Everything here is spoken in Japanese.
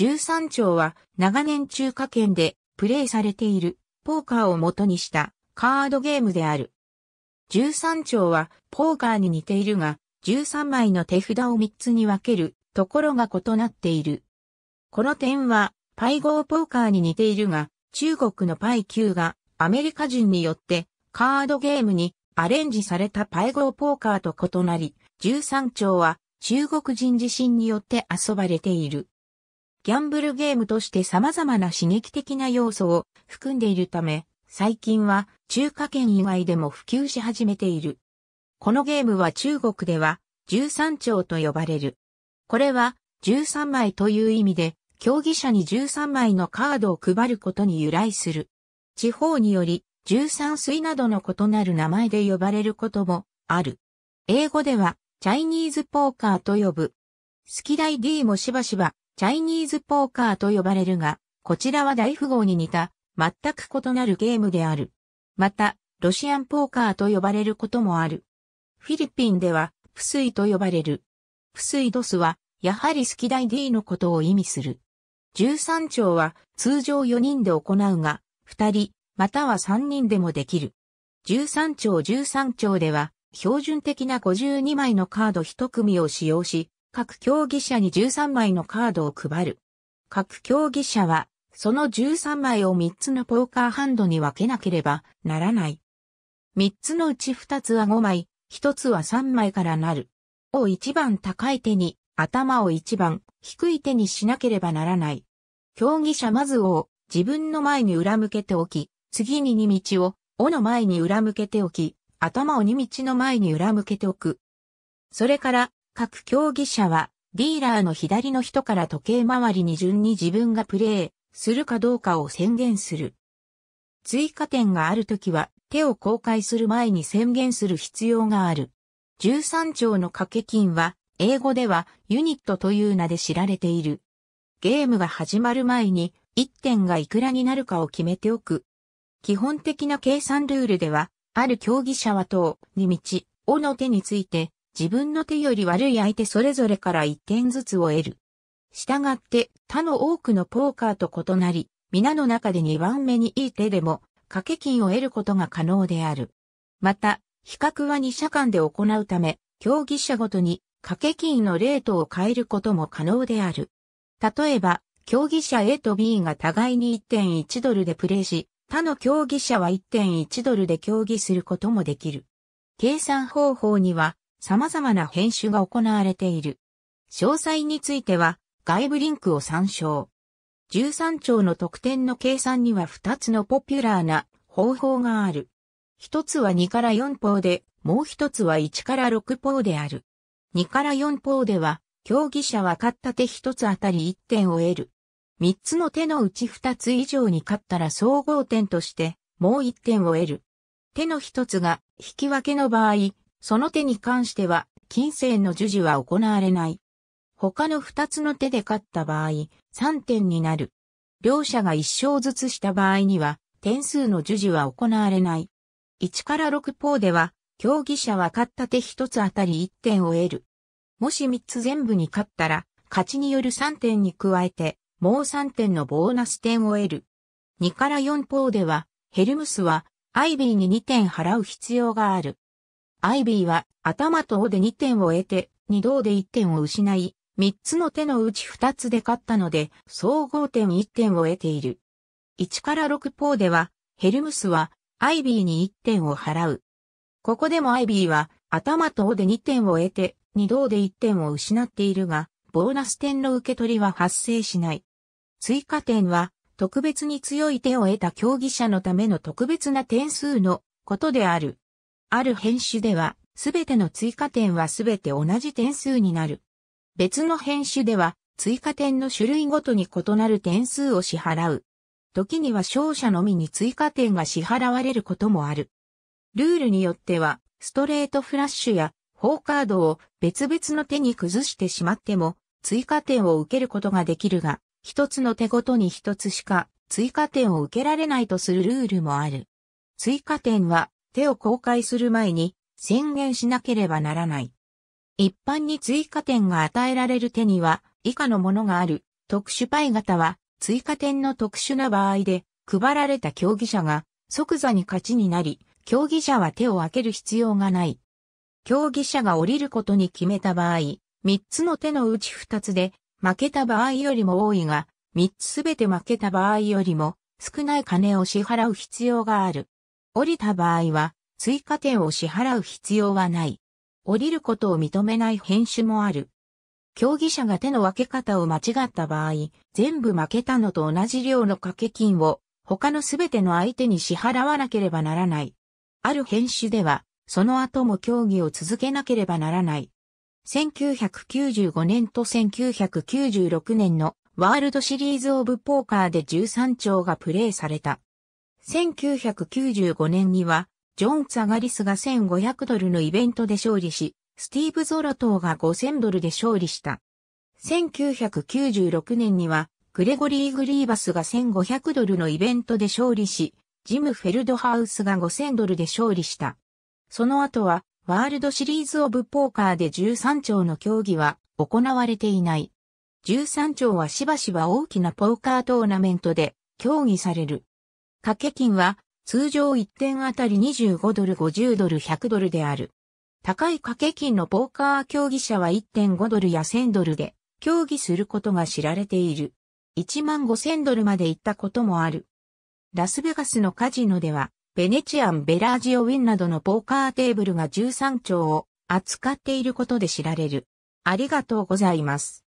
13丁は長年中華圏でプレイされているポーカーを元にしたカードゲームである。13丁はポーカーに似ているが13枚の手札を3つに分けるところが異なっている。この点はパイゴーポーカーに似ているが中国のパイ9がアメリカ人によってカードゲームにアレンジされたパイゴーポーカーと異なり、13丁は中国人自身によって遊ばれている。ギャンブルゲームとして様々な刺激的な要素を含んでいるため、最近は中華圏以外でも普及し始めている。このゲームは中国では13丁と呼ばれる。これは13枚という意味で、競技者に13枚のカードを配ることに由来する。地方により13水などの異なる名前で呼ばれることもある。英語ではチャイニーズポーカーと呼ぶ。好き大 D もしばしばチャイニーズポーカーと呼ばれるが、こちらは大富豪に似た、全く異なるゲームである。また、ロシアンポーカーと呼ばれることもある。フィリピンでは、プスイと呼ばれる。プスイドスは、やはりスキダイ D のことを意味する。13丁は、通常4人で行うが、2人、または3人でもできる。13丁13丁では、標準的な52枚のカード1組を使用し、各競技者に13枚のカードを配る。各競技者は、その13枚を3つのポーカーハンドに分けなければならない。3つのうち2つは5枚、1つは3枚からなる。を一番高い手に、頭を一番低い手にしなければならない。競技者まず王を自分の前に裏向けておき、次に二道を尾の前に裏向けておき、頭を二道の前に裏向けておく。それから各競技者は、ディーラーの左の人から時計回りに順に自分がプレーするかどうかを宣言する。追加点があるときは手を公開する前に宣言する必要がある。13兆の掛け金は英語ではユニットという名で知られている。ゲームが始まる前に1点がいくらになるかを決めておく。基本的な計算ルールでは、ある競技者は等に道、おの手について自分の手より悪い相手それぞれから1点ずつを得る。したがって他の多くのポーカーと異なり、皆の中で2番目にいい手でも掛け金を得ることが可能である。また、比較は2社間で行うため、競技者ごとに掛け金のレートを変えることも可能である。例えば、競技者 A と B が互いに1.1ドルでプレーし、他の競技者は1.1ドルで競技することもできる。計算方法には様々な編集が行われている。詳細については外部リンクを参照。13兆の得点の計算には2つのポピュラーな方法がある。1つは2から4法で、もう1つは1から6法である。2から4法では、競技者は勝った手1つあたり1点を得る。3つの手のうち2つ以上に勝ったら総合点として、もう1点を得る。手の1つが引き分けの場合、その手に関しては、金銭の授受は行われない。他の二つの手で勝った場合、三点になる。両者が一勝ずつした場合には、点数の授受は行われない。1から6ーでは、競技者は勝った手一つあたり一点を得る。もし三つ全部に勝ったら、勝ちによる三点に加えて、もう三点のボーナス点を得る。2から4ーでは、ヘルムスは、アイビーに2点払う必要がある。アイビーは頭と尾で2点を得て、二道で1点を失い、3つの手のうち2つで勝ったので、総合点1点を得ている。1から6ポーでは、ヘルムスはアイビーに1点を払う。ここでもアイビーは頭と尾で2点を得て、二道で1点を失っているが、ボーナス点の受け取りは発生しない。追加点は、特別に強い手を得た競技者のための特別な点数のことである。ある編集では、すべての追加点はすべて同じ点数になる。別の編集では、追加点の種類ごとに異なる点数を支払う。時には勝者のみに追加点が支払われることもある。ルールによっては、ストレートフラッシュや、フォーカードを別々の手に崩してしまっても、追加点を受けることができるが、一つの手ごとに一つしか追加点を受けられないとするルールもある。追加点は手を公開する前に宣言しなければならない。一般に追加点が与えられる手には以下のものがある。特殊パイ型は追加点の特殊な場合で配られた競技者が即座に勝ちになり、競技者は手を開ける必要がない。競技者が降りることに決めた場合、3つの手のうち2つで負けた場合よりも多いが、3つすべて負けた場合よりも少ない金を支払う必要がある。降りた場合は、追加点を支払う必要はない。降りることを認めない編集もある。競技者が手の分け方を間違った場合、全部負けたのと同じ量の掛け金を他のすべての相手に支払わなければならない。ある編集では、その後も競技を続けなければならない。1995年と1996年のワールドシリーズオブポーカーで13丁がプレーされた。1995年には、ジョン・ザガリスが1500ドルのイベントで勝利し、スティーブ・ゾロトが5000ドルで勝利した。1996年には、グレゴリー・グリーバスが1500ドルのイベントで勝利し、ジム・フェルドハウスが5000ドルで勝利した。その後は、ワールドシリーズ・オブ・ポーカーで13丁の競技は行われていない。13丁はしばしば大きなポーカートーナメントで競技される。掛け金は通常1点あたり25ドル50ドル100ドルである。高い掛け金のポーカー競技者は1.5ドルや1000ドルで競技することが知られている。1万5000ドルまで行ったこともある。ラスベガスのカジノでは、ベネチアン・ベラージオ・ウィンなどのポーカーテーブルが13兆を扱っていることで知られる。ありがとうございます。